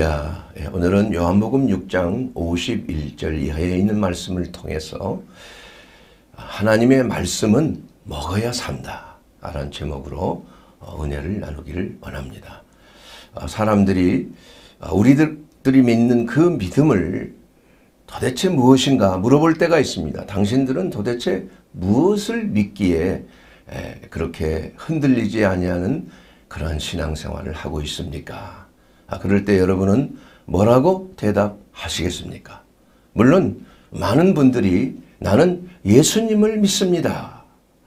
야 예, 오늘은 요한복음 6장 51절 이하에 있는 말씀을 통해서 하나님의 말씀은 먹어야 산다. 라는 제목으로 어, 은혜를 나누기를 원합니다. 아, 사람들이 아, 우리들이 믿는 그 믿음을 도대체 무엇인가 물어볼 때가 있습니다. 당신들은 도대체 무엇을 믿기에 그렇게 흔들리지 아니하는 그런 신앙생활을 하고 있습니까? 아, 그럴 때 여러분은 뭐라고 대답하시겠습니까? 물론 많은 분들이 나는 예수님을 믿습니다.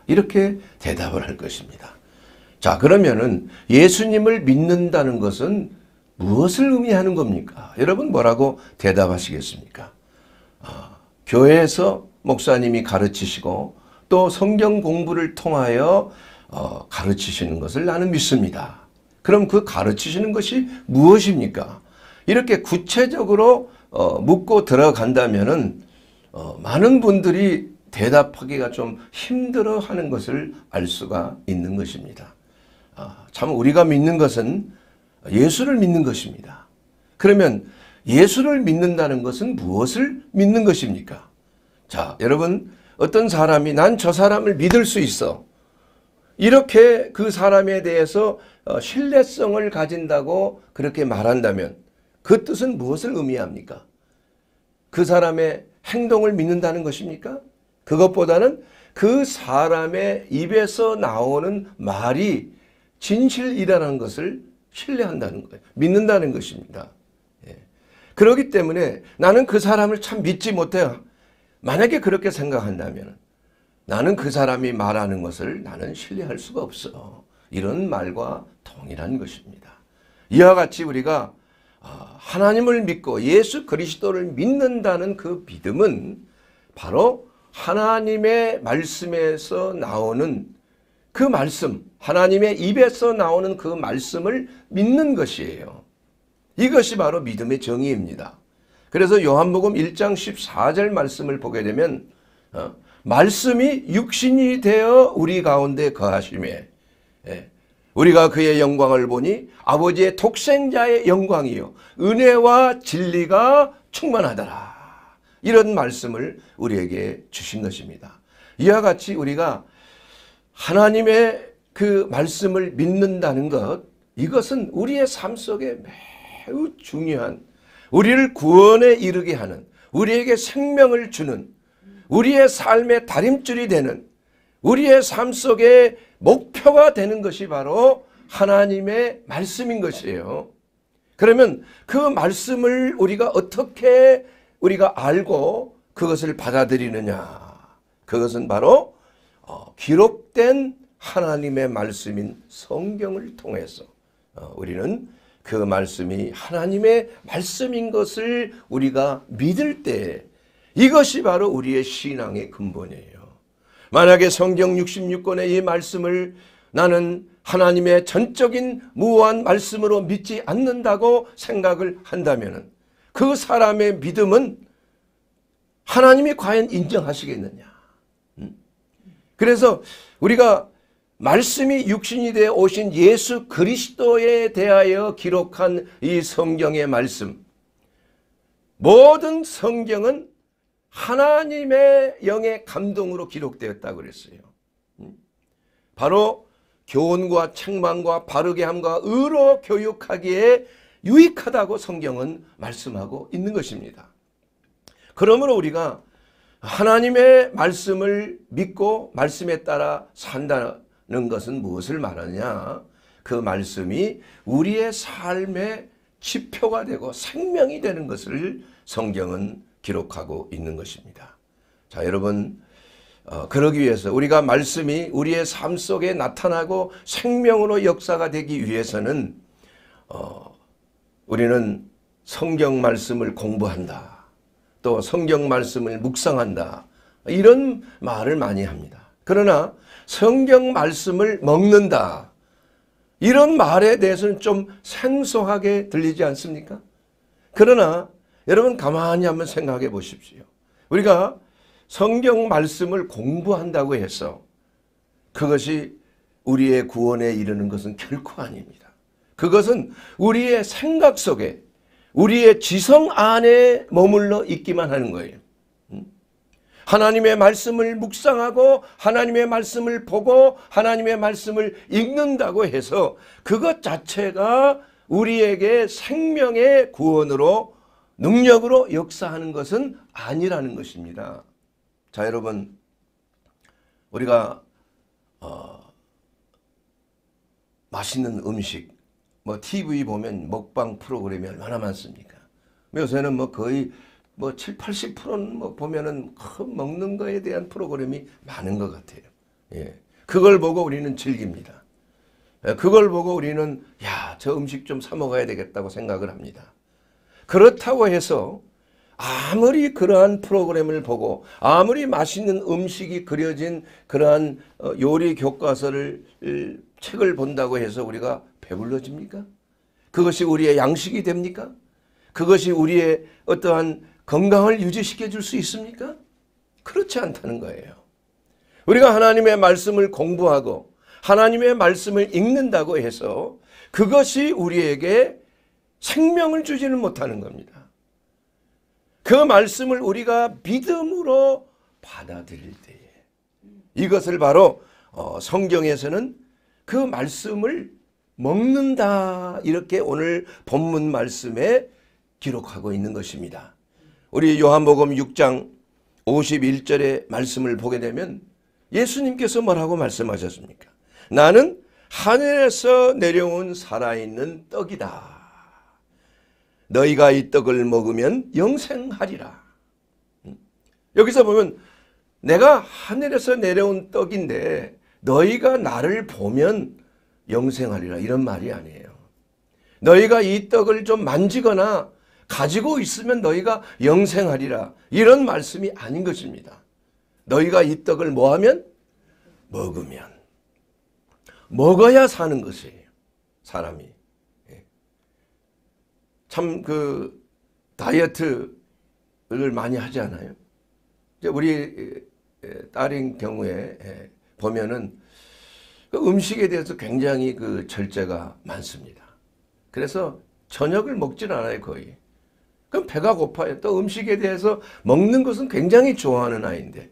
이렇게 대답을 할 것입니다. 자, 그러면은 예수님을 믿는다는 것은 무엇을 의미하는 겁니까? 여러분 뭐라고 대답하시겠습니까? 아, 교회에서 목사님이 가르치시고 또 성경 공부를 통하여 어, 가르치시는 것을 나는 믿습니다. 그럼 그 가르치시는 것이 무엇입니까? 이렇게 구체적으로 어, 묻고 들어간다면은 어, 많은 분들이 대답하기가 좀 힘들어하는 것을 알 수가 있는 것입니다. 아, 참 우리가 믿는 것은 예수를 믿는 것입니다. 그러면 예수를 믿는다는 것은 무엇을 믿는 것입니까? 자, 여러분 어떤 사람이 난 저 사람을 믿을 수 있어. 이렇게 그 사람에 대해서 어, 신뢰성을 가진다고 그렇게 말한다면 그 뜻은 무엇을 의미합니까? 그 사람의 행동을 믿는다는 것입니까? 그것보다는 그 사람의 입에서 나오는 말이 진실이라는 것을 신뢰한다는 거예요. 믿는다는 것입니다. 예. 그렇기 때문에 나는 그 사람을 참 믿지 못해요. 만약에 그렇게 생각한다면 나는 그 사람이 말하는 것을 나는 신뢰할 수가 없어. 이런 말과 동일한 것입니다. 이와 같이 우리가 아, 하나님을 믿고 예수 그리스도를 믿는다는 그 믿음은 바로 하나님의 말씀에서 나오는 그 말씀, 하나님의 입에서 나오는 그 말씀을 믿는 것이에요. 이것이 바로 믿음의 정의입니다. 그래서 요한복음 1장 14절 말씀을 보게 되면 어, 말씀이 육신이 되어 우리 가운데 거하심에 예. 우리가 그의 영광을 보니 아버지의 독생자의 영광이요 은혜와 진리가 충만하더라 이런 말씀을 우리에게 주신 것입니다 이와 같이 우리가 하나님의 그 말씀을 믿는다는 것 이것은 우리의 삶 속에 매우 중요한 우리를 구원에 이르게 하는 우리에게 생명을 주는 우리의 삶의 다림줄이 되는 우리의 삶 속의 목표가 되는 것이 바로 하나님의 말씀인 것이에요. 그러면 그 말씀을 우리가 어떻게 우리가 알고 그것을 받아들이느냐. 그것은 바로 어, 기록된 하나님의 말씀인 성경을 통해서 어, 우리는 그 말씀이 하나님의 말씀인 것을 우리가 믿을 때 이것이 바로 우리의 신앙의 근본이에요. 만약에 성경 66권의 이 말씀을 나는 하나님의 전적인 무한 말씀으로 믿지 않는다고 생각을 한다면 그 사람의 믿음은 하나님이 과연 인정하시겠느냐. 음? 그래서 우리가 말씀이 육신이 되어 오신 예수 그리스도에 대하여 기록한 이 성경의 말씀 모든 성경은 하나님의 영의 감동으로 기록되었다 고 그랬어요. 음? 바로 교훈과 책망과 바르게 함과 의로 교육하기에 유익하다고 성경은 말씀하고 있는 것입니다. 그러므로 우리가 하나님의 말씀을 믿고 말씀에 따라 산다는 것은 무엇을 말하냐? 그 말씀이 우리의 삶의 지표가 되고 생명이 되는 것을 성경은 기록하고 있는 것입니다. 자 여러분 어, 그러기 위해서 우리가 말씀이 우리의 삶 속에 나타나고 생명으로 역사가 되기 위해서는 어, 우리는 성경 말씀을 공부한다. 또 성경 말씀을 묵상한다. 이런 말을 많이 합니다. 그러나 성경 말씀을 먹는다. 이런 말에 대해서는 좀 생소하게 들리지 않습니까? 그러나 여러분 가만히 한번 생각해 보십시오. 우리가 성경 말씀을 공부한다고 해서 그것이 우리의 구원에 이르는 것은 결코 아닙니다. 그것은 우리의 생각 속에 우리의 지성 안에 머물러 있기만 하는 거예요. 음? 하나님의 말씀을 묵상하고 하나님의 말씀을 보고 하나님의 말씀을 읽는다고 해서 그것 자체가 우리에게 생명의 구원으로 능력으로 역사하는 것은 아니라는 것입니다. 자 여러분 우리가 어, 맛있는 음식 뭐 TV 보면 먹방 프로그램이 얼마나 많습니까? 뭐 요새는 뭐 거의 뭐 7, 80%는 뭐 보면은 먹는 거에 대한 프로그램이 많은 것 같아요. 예. 그걸 보고 우리는 즐깁니다. 예, 그걸 보고 우리는 야, 저 음식 좀 사 먹어야 되겠다고 생각을 합니다. 그렇다고 해서 아무리 그러한 프로그램을 보고 아무리 맛있는 음식이 그려진 그러한 어, 요리 교과서를 책을 본다고 해서 우리가 배불러집니까? 그것이 우리의 양식이 됩니까? 그것이 우리의 어떠한 건강을 유지시켜 줄 수 있습니까? 그렇지 않다는 거예요. 우리가 하나님의 말씀을 공부하고 하나님의 말씀을 읽는다고 해서 그것이 우리에게 생명을 주지는 못하는 겁니다. 그 말씀을 우리가 믿음으로 받아들일 때에 이것을 바로 어, 성경에서는 그 말씀을 먹는다 이렇게 오늘 본문 말씀에 기록하고 있는 것입니다. 우리 요한복음 6장 51절의 말씀을 보게 되면 예수님께서 뭐라고 말씀하셨습니까? 나는 하늘에서 내려온 살아있는 떡이다. 너희가 이 떡을 먹으면 영생하리라. 여기서 보면 내가 하늘에서 내려온 떡인데 너희가 나를 보면 영생하리라 이런 말이 아니에요. 너희가 이 떡을 좀 만지거나 가지고 있으면 너희가 영생하리라 이런 말씀이 아닌 것입니다. 너희가 이 떡을 뭐하면? 먹으면. 먹어야 사는 것이에요. 사람이. 참그 다이어트를 많이 하지 않아요? 이제 우리 딸인 경우에 보면은 그 음식에 대해서 굉장히 그 절제가 많습니다. 그래서 저녁을 먹질 않아요 거의. 그럼 배가 고파요. 또 음식에 대해서 먹는 것은 굉장히 좋아하는 아이인데.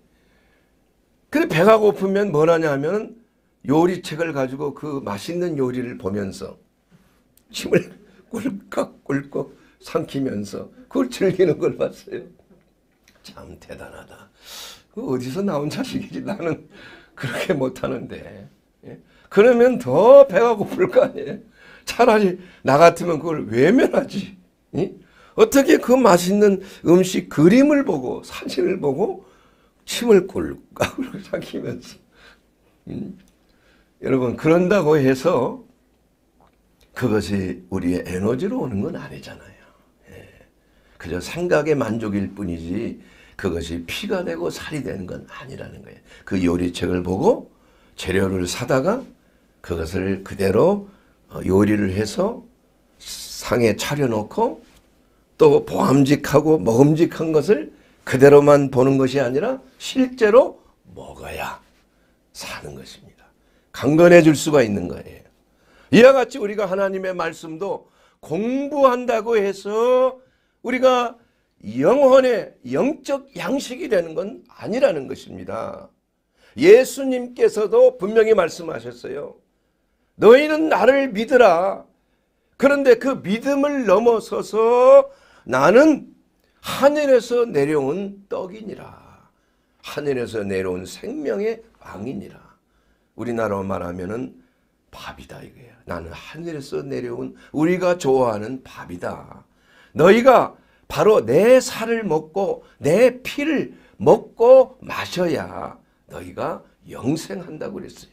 근데 배가 고프면 뭘 하냐 면 요리책을 가지고 그 맛있는 요리를 보면서 침을 꿀꺽꿀꺽 삼키면서 그걸 즐기는 걸 봤어요. 참 대단하다. 그 어디서 나온 자식이지 나는 그렇게 못하는데. 예? 그러면 더 배가 고플 거 아니에요. 차라리 나 같으면 그걸 외면하지. 예? 어떻게 그 맛있는 음식 그림을 보고 사진을 보고 침을 꼴깍 삼키면서 음? 여러분 그런다고 해서 그것이 우리의 에너지로 오는 건 아니잖아요. 예. 그저 생각의 만족일 뿐이지 그것이 피가 되고 살이 되는 건 아니라는 거예요. 그 요리책을 보고 재료를 사다가 그것을 그대로 어, 요리를 해서 상에 차려놓고 또 보암직하고 먹음직한 것을 그대로만 보는 것이 아니라 실제로 먹어야 사는 것입니다. 강건해질 수가 있는 거예요. 이와 같이 우리가 하나님의 말씀도 공부한다고 해서 우리가 영혼의 영적 양식이 되는 건 아니라는 것입니다. 예수님께서도 분명히 말씀하셨어요. 너희는 나를 믿으라. 그런데 그 믿음을 넘어서서 나는 하늘에서 내려온 떡이니라. 하늘에서 내려온 생명의 왕이니라. 우리나라로 말하면 밥이다 이거야. 나는 하늘에서 내려온 우리가 좋아하는 밥이다. 너희가 바로 내 살을 먹고 내 피를 먹고 마셔야 너희가 영생한다고 그랬어요.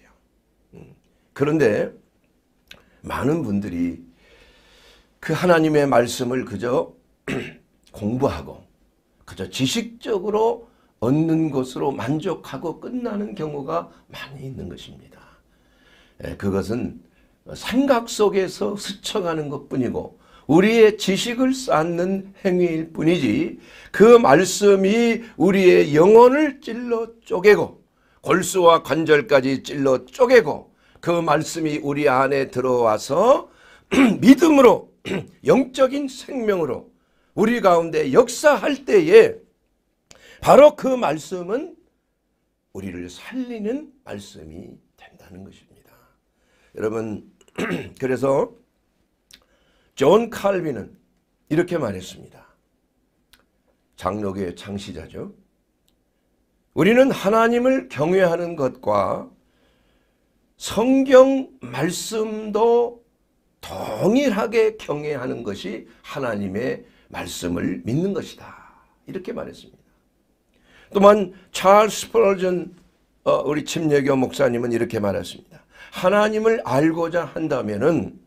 음. 그런데 많은 분들이 그 하나님의 말씀을 그저 공부하고 그저 지식적으로 얻는 것으로 만족하고 끝나는 경우가 많이 있는 것입니다. 예, 그것은 생각 속에서 스쳐가는 것뿐이고 우리의 지식을 쌓는 행위일 뿐이지 그 말씀이 우리의 영혼을 찔러 쪼개고 골수와 관절까지 찔러 쪼개고 그 말씀이 우리 안에 들어와서 믿음으로 영적인 생명으로 우리 가운데 역사할 때에 바로 그 말씀은 우리를 살리는 말씀이 된다는 것입니다. 여러분 그래서 존 칼빈은 이렇게 말했습니다. 장로교의 창시자죠. 우리는 하나님을 경외하는 것과 성경 말씀도 동일하게 경외하는 것이 하나님의 말씀을 믿는 것이다. 이렇게 말했습니다. 또한 찰스 스전 어, 우리 침례교 목사님은 이렇게 말했습니다. 하나님을 알고자 한다면은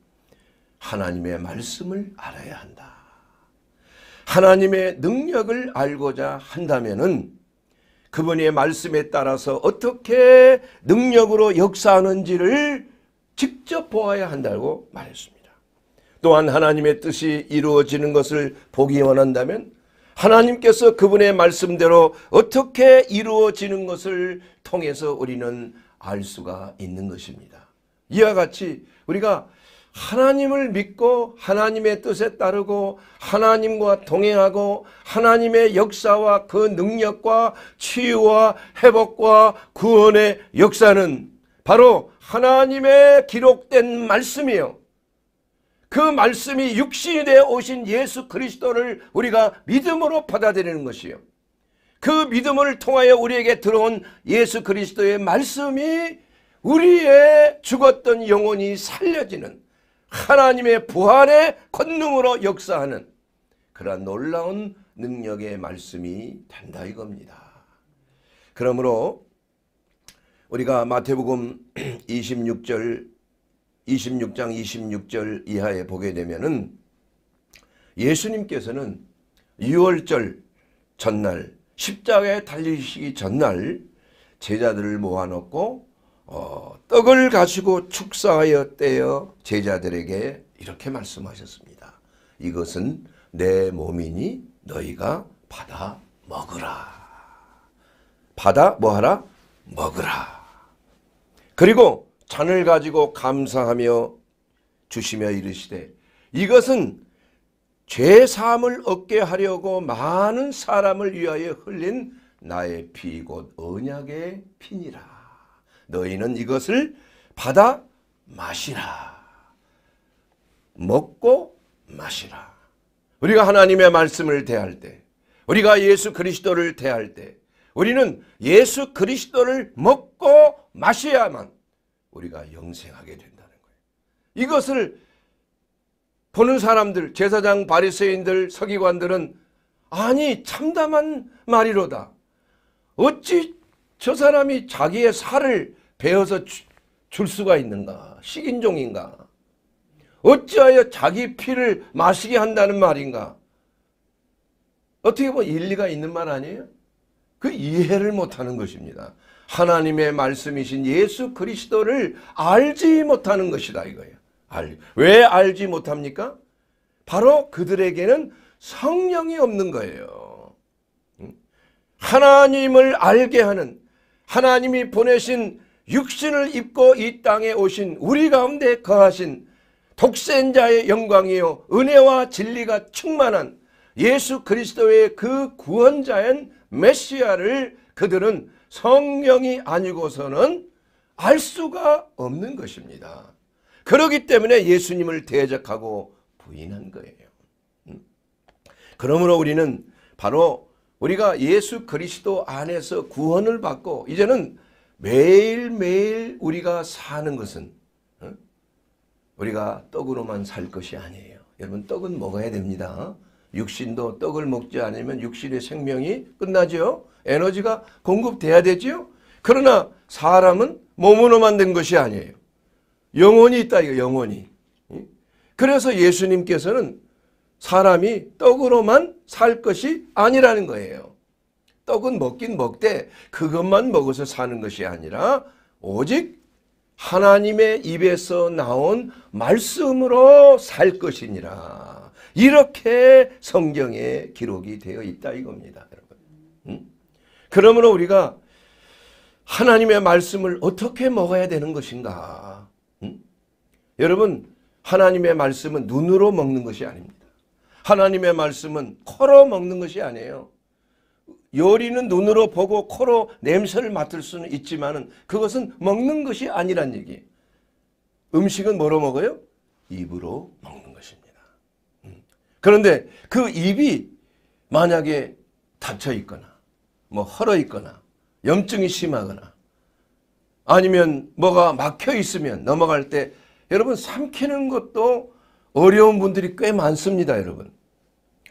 하나님의 말씀을 알아야 한다. 하나님의 능력을 알고자 한다면은 그분의 말씀에 따라서 어떻게 능력으로 역사하는지를 직접 보아야 한다고 말했습니다. 또한 하나님의 뜻이 이루어지는 것을 보기 원한다면 하나님께서 그분의 말씀대로 어떻게 이루어지는 것을 통해서 우리는 알 수가 있는 것입니다. 이와 같이 우리가 하나님을 믿고 하나님의 뜻에 따르고 하나님과 동행하고 하나님의 역사와 그 능력과 치유와 회복과 구원의 역사는 바로 하나님의 기록된 말씀이요. 그 말씀이 육신이 되어 오신 예수 그리스도를 우리가 믿음으로 받아들이는 것이요. 그 믿음을 통하여 우리에게 들어온 예수 그리스도의 말씀이 우리의 죽었던 영혼이 살려지는 하나님의 부활의 권능으로 역사하는 그러한 놀라운 능력의 말씀이 된다 이겁니다. 그러므로 우리가 마태복음 26절 26장 26절 이하에 보게 되면은 예수님께서는 6월절 전날 십자가에 달리시기 전날 제자들을 모아놓고 어, 떡을 가지고 축사하여 떼어 제자들에게 이렇게 말씀하셨습니다. 이것은 내 몸이니 너희가 받아 먹으라. 받아 뭐하라? 먹으라. 그리고 잔을 가지고 감사하며 주시며 이르시되 이것은 죄 사함을 얻게 하려고 많은 사람을 위하여 흘린 나의 피 곧 언약의 피니라. 너희는 이것을 받아 마시라. 먹고 마시라. 우리가 하나님의 말씀을 대할 때, 우리가 예수 그리스도를 대할 때, 우리는 예수 그리스도를 먹고 마셔야만 우리가 영생하게 된다는 거예요. 이것을 보는 사람들, 제사장, 바리새인들, 서기관들은 아니 참담한 말이로다. 어찌 저 사람이 자기의 살을 베어서 줄 수가 있는가? 식인종인가? 어찌하여 자기 피를 마시게 한다는 말인가? 어떻게 보면 일리가 있는 말 아니에요? 그 이해를 못하는 것입니다. 하나님의 말씀이신 예수 그리스도를 알지 못하는 것이다 이거예요. 알, 왜 알지 못합니까? 바로 그들에게는 성령이 없는 거예요. 하나님을 알게 하는 하나님이 보내신 육신을 입고 이 땅에 오신 우리 가운데 거하신 독생자의 영광이요 은혜와 진리가 충만한 예수 그리스도의 그 구원자인 메시아를 그들은 성령이 아니고서는 알 수가 없는 것입니다. 그러기 때문에 예수님을 대적하고 부인한 거예요. 음. 그러므로 우리는 바로 우리가 예수 그리스도 안에서 구원을 받고 이제는 매일매일 우리가 사는 것은 어? 우리가 떡으로만 살 것이 아니에요. 여러분 떡은 먹어야 됩니다. 육신도 떡을 먹지 않으면 육신의 생명이 끝나죠. 에너지가 공급돼야 되지요. 그러나 사람은 몸으로 만든 것이 아니에요. 영혼이 있다 이거 영혼이. 그래서 예수님께서는 사람이 떡으로만 살 것이 아니라는 거예요. 떡은 먹긴 먹되 그것만 먹어서 사는 것이 아니라 오직 하나님의 입에서 나온 말씀으로 살 것이니라. 이렇게 성경에 기록이 되어 있다 이겁니다. 여러분. 음? 그러므로 우리가 하나님의 말씀을 어떻게 먹어야 되는 것인가. 음? 여러분 하나님의 말씀은 눈으로 먹는 것이 아닙니다. 하나님의 말씀은 코로 먹는 것이 아니에요. 요리는 눈으로 보고 코로 냄새를 맡을 수는 있지만 그것은 먹는 것이 아니란 얘기 음식은 뭐로 먹어요? 입으로 먹는 것입니다. 음. 그런데 그 입이 만약에 닫혀 있거나 뭐 헐어 있거나 염증이 심하거나 아니면 뭐가 막혀 있으면 넘어갈 때 여러분 삼키는 것도 어려운 분들이 꽤 많습니다 여러분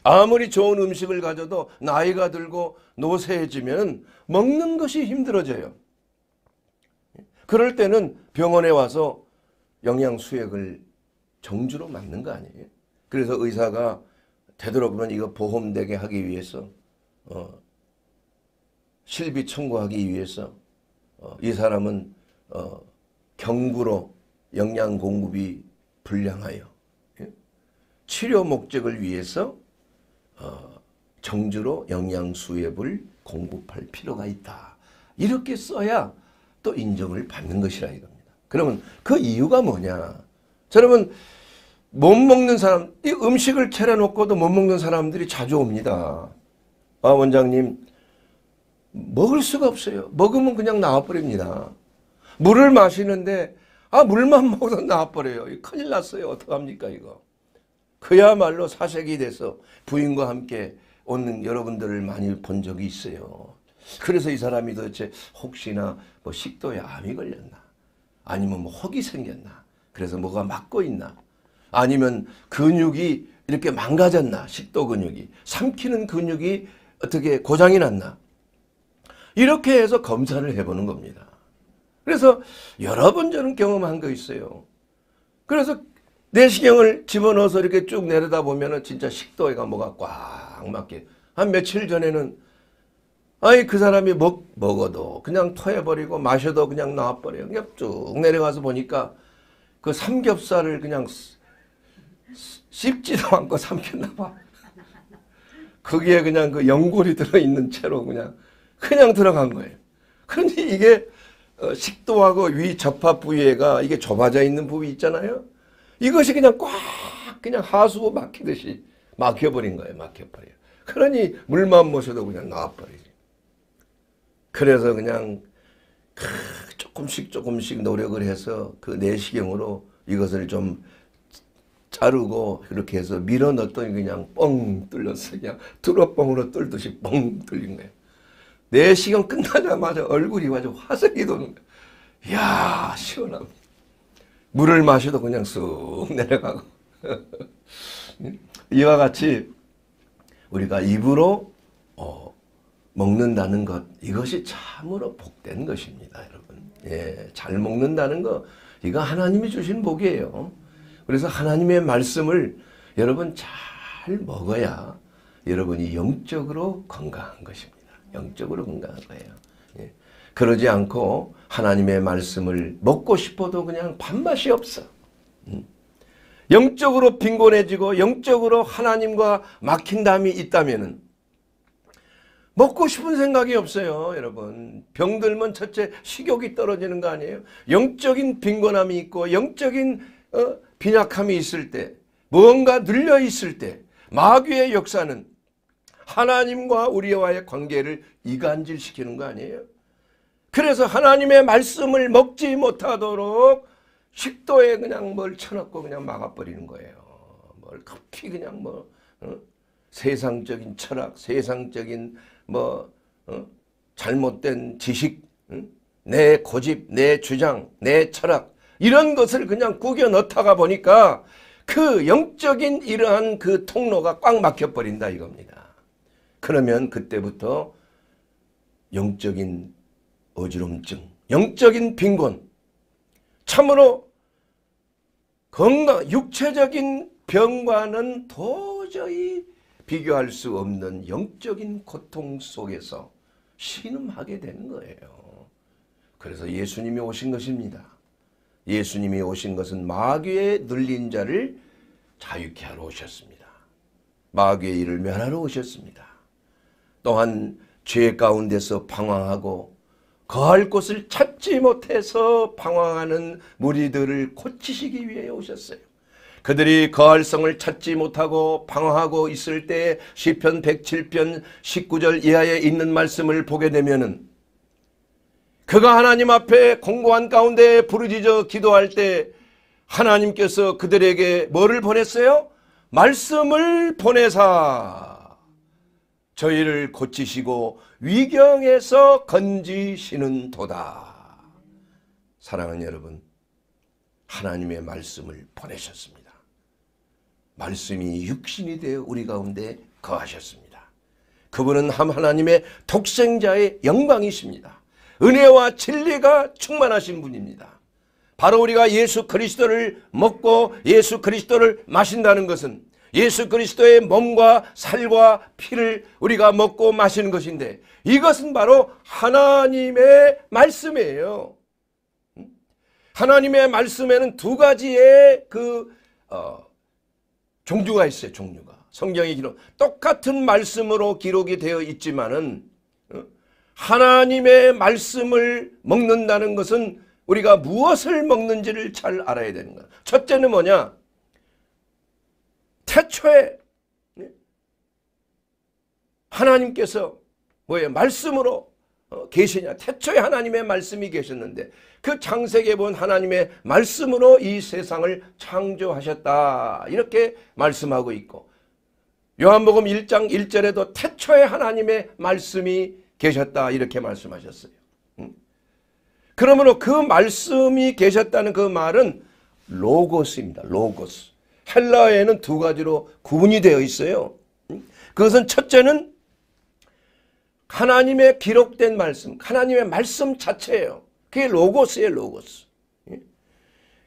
아무리 좋은 음식을 가져도 나이가 들고 노쇠해지면 먹는 것이 힘들어져요. 그럴 때는 병원에 와서 영양수액을 정주로 맞는 거 아니에요. 그래서 의사가 되도록이면 이거 보험되게 하기 위해서 어, 실비 청구하기 위해서 어, 이 사람은 어, 경부로 영양 공급이 불량하여 예? 치료 목적을 위해서 어, 정주로 영양수입을 공급할 필요가 있다. 이렇게 써야 또 인정을 받는 것이라 이겁니다. 그러면 그 이유가 뭐냐? 여러분 못 먹는 사람, 이 음식을 차려놓고도 못 먹는 사람들이 자주 옵니다. 아 원장님 먹을 수가 없어요. 먹으면 그냥 나와버립니다. 물을 마시는데 아 물만 먹어도 나와버려요. 큰일 났어요. 어떡합니까 이거. 그야말로 사색이 돼서 부인과 함께 오는 여러분들을 많이 본 적이 있어요. 그래서 이 사람이 도대체 혹시나 뭐 식도에 암이 걸렸나 아니면 뭐 혹이 생겼나 그래서 뭐가 막고 있나 아니면 근육이 이렇게 망가졌나 식도 근육이 삼키는 근육이 어떻게 고장이 났나 이렇게 해서 검사를 해보는 겁니다. 그래서 여러 번 저는 경험한 거 있어요. 그래서 내시경을 집어넣어서 이렇게 쭉 내려다 보면은 진짜 식도에가 뭐가 꽉 막혀. 한 며칠 전에는 아이그 사람이 먹 먹어도 그냥 토해버리고 마셔도 그냥 나와버려. 그냥 쭉 내려가서 보니까 그 삼겹살을 그냥 씹지도 않고 삼켰나 봐. 거기에 그냥 그 연골이 들어있는 채로 그냥 그냥 들어간 거예요. 그런데 이게 어, 식도하고 위 접합 부위가 이게 좁아져 있는 부위 있잖아요. 이것이 그냥 꽉 그냥 하수 막히듯이 막혀버린 거예요. 막혀버려요. 그러니 물만 모셔도 그냥 나와버리지. 그래서 그냥 조금씩 조금씩 노력을 해서 그 내시경으로 이것을 좀 자르고 이렇게 해서 밀어넣더니 그냥 뻥 뚫렸어. 그냥 두러뻥으로 뚫듯이 뻥 뚫린 거예요. 내시경 끝나자마자 얼굴이 아주 화색이 도는 거야. 이야 시원합니다. 물을 마셔도 그냥 쑥 내려가고 이와 같이 우리가 입으로 어, 먹는다는 것 이것이 참으로 복된 것입니다 여러분 예, 잘 먹는다는 거 이거 하나님이 주신 복이에요 그래서 하나님의 말씀을 여러분 잘 먹어야 여러분이 영적으로 건강한 것입니다 영적으로 건강한 거예요 그러지 않고 하나님의 말씀을 먹고 싶어도 그냥 밥맛이 없어. 음. 영적으로 빈곤해지고 영적으로 하나님과 막힌 담이 있다면은 먹고 싶은 생각이 없어요 여러분 병들면 첫째 식욕이 떨어지는 거 아니에요 영적인 빈곤함이 있고 영적인 어, 빈약함이 있을 때 뭔가 눌려 있을 때 마귀의 역사는 하나님과 우리와의 관계를 이간질시키는 거 아니에요 그래서 하나님의 말씀을 먹지 못하도록 식도에 그냥 뭘 쳐놓고 그냥 막아버리는 거예요. 뭘 급히 그냥 뭐 어? 세상적인 철학, 세상적인 뭐 어? 잘못된 지식, 응? 내 고집, 내 주장, 내 철학 이런 것을 그냥 구겨 넣다가 보니까 그 영적인 이러한 그 통로가 꽉 막혀버린다 이겁니다. 그러면 그때부터 영적인 어지럼증, 영적인 빈곤, 참으로 건강, 육체적인 병과는 도저히 비교할 수 없는 영적인 고통 속에서 신음하게 된 거예요. 그래서 예수님이 오신 것입니다. 예수님이 오신 것은 마귀에 눌린 자를 자유케 하러 오셨습니다. 마귀의 일을 멸하러 오셨습니다. 또한 죄 가운데서 방황하고 거할 곳을 찾지 못해서 방황하는 무리들을 고치시기 위해 오셨어요. 그들이 거할성을 찾지 못하고 방황하고 있을 때 시편 107편 19절 이하에 있는 말씀을 보게 되면은 그가 하나님 앞에 공고한 가운데 부르짖어 기도할 때 하나님께서 그들에게 뭐를 보냈어요? 말씀을 보내사 저희를 고치시고 위경에서 건지시는 도다. 사랑하는 여러분, 하나님의 말씀을 보내셨습니다. 말씀이 육신이 되어 우리 가운데 거하셨습니다. 그분은 함 하나님의 독생자의 영광이십니다. 은혜와 진리가 충만하신 분입니다. 바로 우리가 예수 그리스도를 먹고 예수 그리스도를 마신다는 것은 예수 그리스도의 몸과 살과 피를 우리가 먹고 마시는 것인데 이것은 바로 하나님의 말씀이에요. 음? 하나님의 말씀에는 두 가지의 그 어, 종류가 있어요. 종류가 성경의 기록 똑같은 말씀으로 기록이 되어 있지만은 어? 하나님의 말씀을 먹는다는 것은 우리가 무엇을 먹는지를 잘 알아야 되는 거야. 첫째는 뭐냐? 태초에 예? 하나님께서 뭐예 말씀으로 어, 계시냐. 태초에 하나님의 말씀이 계셨는데 그 창세기에 본 하나님의 말씀으로 이 세상을 창조하셨다. 이렇게 말씀하고 있고 요한복음 1장 1절에도 태초에 하나님의 말씀이 계셨다. 이렇게 말씀하셨어요. 음? 그러므로 그 말씀이 계셨다는 그 말은 로고스입니다. 로고스. 헬라어에는 두 가지로 구분이 되어 있어요. 그것은 첫째는 하나님의 기록된 말씀, 하나님의 말씀 자체예요. 그게 로고스예요, 로고스. 예?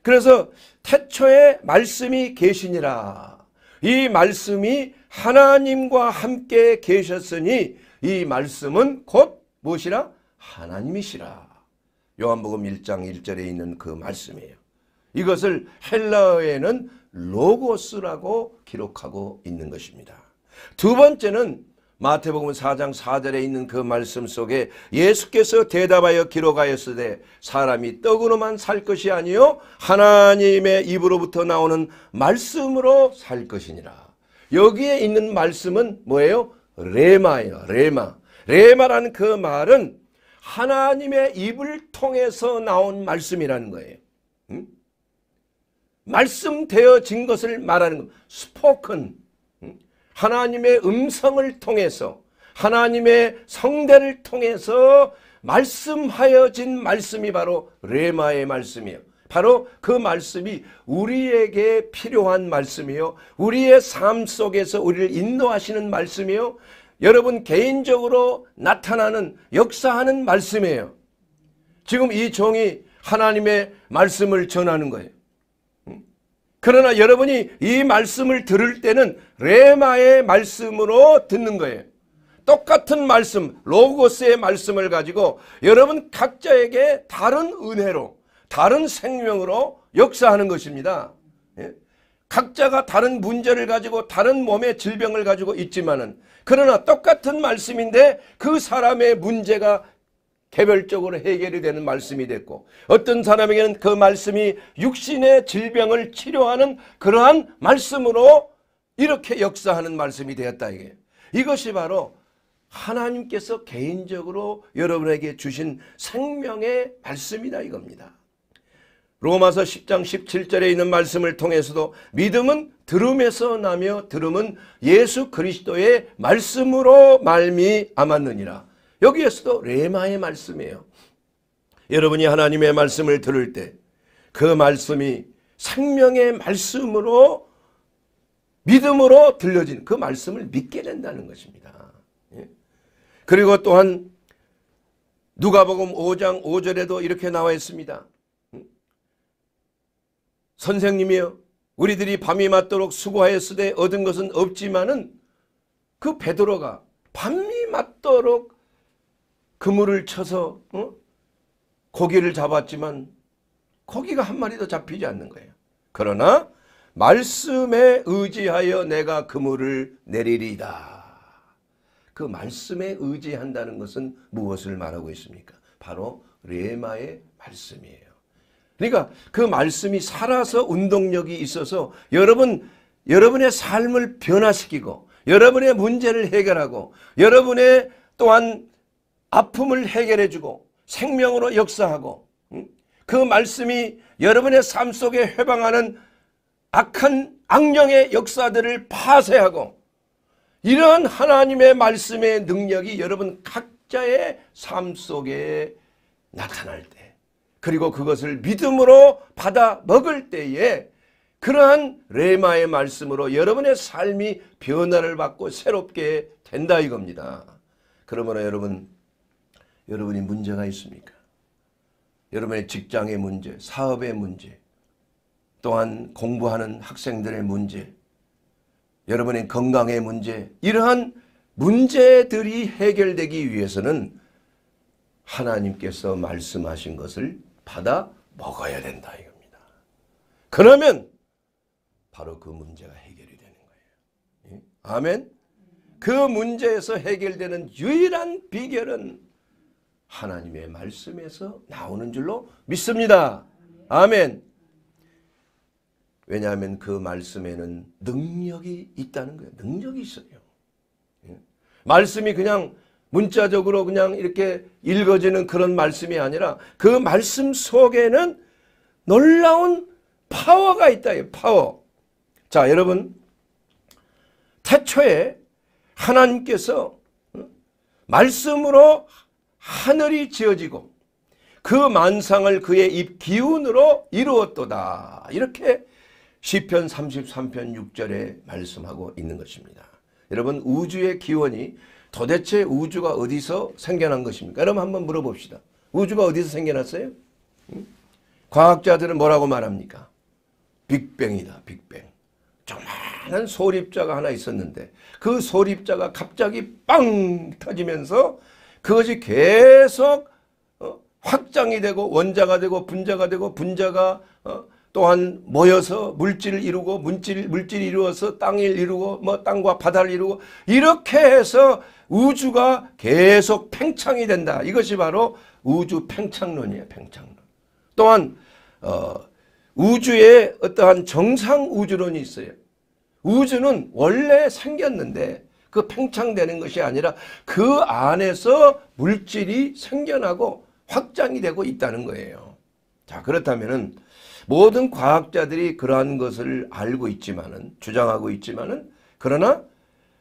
그래서 태초에 말씀이 계시니라. 이 말씀이 하나님과 함께 계셨으니 이 말씀은 곧 무엇이라? 하나님이시라. 요한복음 1장 1절에 있는 그 말씀이에요. 이것을 헬라어에는 로고스라고 기록하고 있는 것입니다. 두 번째는 마태복음 4장 4절에 있는 그 말씀 속에 예수께서 대답하여 기록하였으되 사람이 떡으로만 살 것이 아니요 하나님의 입으로부터 나오는 말씀으로 살 것이니라. 여기에 있는 말씀은 뭐예요? 레마예요. 레마. 레마라는 그 말은 하나님의 입을 통해서 나온 말씀이라는 거예요. 말씀되어진 것을 말하는 것. 스포큰. 하나님의 음성을 통해서 하나님의 성대를 통해서 말씀하여진 말씀이 바로 레마의 말씀이에요. 바로 그 말씀이 우리에게 필요한 말씀이요. 우리의 삶 속에서 우리를 인도하시는 말씀이요. 여러분 개인적으로 나타나는 역사하는 말씀이에요. 지금 이 종이 하나님의 말씀을 전하는 거예요. 그러나 여러분이 이 말씀을 들을 때는 레마의 말씀으로 듣는 거예요. 똑같은 말씀, 로고스의 말씀을 가지고 여러분 각자에게 다른 은혜로, 다른 생명으로 역사하는 것입니다. 예? 각자가 다른 문제를 가지고 다른 몸의 질병을 가지고 있지만은 그러나 똑같은 말씀인데 그 사람의 문제가 개별적으로 해결이 되는 말씀이 됐고 어떤 사람에게는 그 말씀이 육신의 질병을 치료하는 그러한 말씀으로 이렇게 역사하는 말씀이 되었다 이게 이것이 바로 하나님께서 개인적으로 여러분에게 주신 생명의 말씀이다 이겁니다. 로마서 10장 17절에 있는 말씀을 통해서도 믿음은 들음에서 나며 들음은 예수 그리스도의 말씀으로 말미암았느니라. 여기에서도 레마의 말씀이에요. 여러분이 하나님의 말씀을 들을 때 그 말씀이 생명의 말씀으로 믿음으로 들려진 그 말씀을 믿게 된다는 것입니다. 예? 그리고 또한 누가복음 5장 5절에도 이렇게 나와 있습니다. 음? 선생님이여 우리들이 밤이 맞도록 수고하였으되 얻은 것은 없지만은 그 베드로가 밤이 맞도록 그물을 쳐서 어? 고기를 잡았지만 고기가 한 마리도 잡히지 않는 거예요. 그러나 말씀에 의지하여 내가 그물을 내리리다. 그 말씀에 의지한다는 것은 무엇을 말하고 있습니까? 바로 레마의 말씀이에요. 그러니까 그 말씀이 살아서 운동력이 있어서 여러분 여러분의 삶을 변화시키고 여러분의 문제를 해결하고 여러분의 또한 아픔을 해결해주고 생명으로 역사하고 그 말씀이 여러분의 삶 속에 회방하는 악한 악령의 역사들을 파쇄하고 이러한 하나님의 말씀의 능력이 여러분 각자의 삶 속에 나타날 때 그리고 그것을 믿음으로 받아 먹을 때에 그러한 레마의 말씀으로 여러분의 삶이 변화를 받고 새롭게 된다 이겁니다. 그러므로 여러분 여러분이 문제가 있습니까? 여러분의 직장의 문제, 사업의 문제, 또한 공부하는 학생들의 문제, 여러분의 건강의 문제, 이러한 문제들이 해결되기 위해서는 하나님께서 말씀하신 것을 받아 먹어야 된다 이겁니다. 그러면 바로 그 문제가 해결이 되는 거예요. 예? 아멘? 그 문제에서 해결되는 유일한 비결은 하나님의 말씀에서 나오는 줄로 믿습니다. 아멘. 왜냐하면 그 말씀에는 능력이 있다는 거예요. 능력이 있어요. 예. 말씀이 그냥 문자적으로 그냥 이렇게 읽어지는 그런 말씀이 아니라 그 말씀 속에는 놀라운 파워가 있다. 파워. 자 여러분 태초에 하나님께서 말씀으로 하늘이 지어지고 그 만상을 그의 입 기운으로 이루었도다. 이렇게 시편 33편 6절에 말씀하고 있는 것입니다. 여러분 우주의 기원이 도대체 우주가 어디서 생겨난 것입니까? 여러분 한번 물어봅시다. 우주가 어디서 생겨났어요? 과학자들은 뭐라고 말합니까? 빅뱅이다. 빅뱅. 조만한 소립자가 하나 있었는데 그 소립자가 갑자기 빵 터지면서 그것이 계속 어, 확장이 되고 원자가 되고 분자가 되고 분자가 어, 또한 모여서 물질을 이루고 물질, 물질이 이루어서 땅을 이루고 뭐 땅과 바다를 이루고 이렇게 해서 우주가 계속 팽창이 된다. 이것이 바로 우주 팽창론이에요. 팽창론. 또한 어, 우주의 어떠한 정상 우주론이 있어요. 우주는 원래 생겼는데 그 팽창되는 것이 아니라 그 안에서 물질이 생겨나고 확장이 되고 있다는 거예요. 자 그렇다면은 모든 과학자들이 그러한 것을 알고 있지만은 주장하고 있지만은 그러나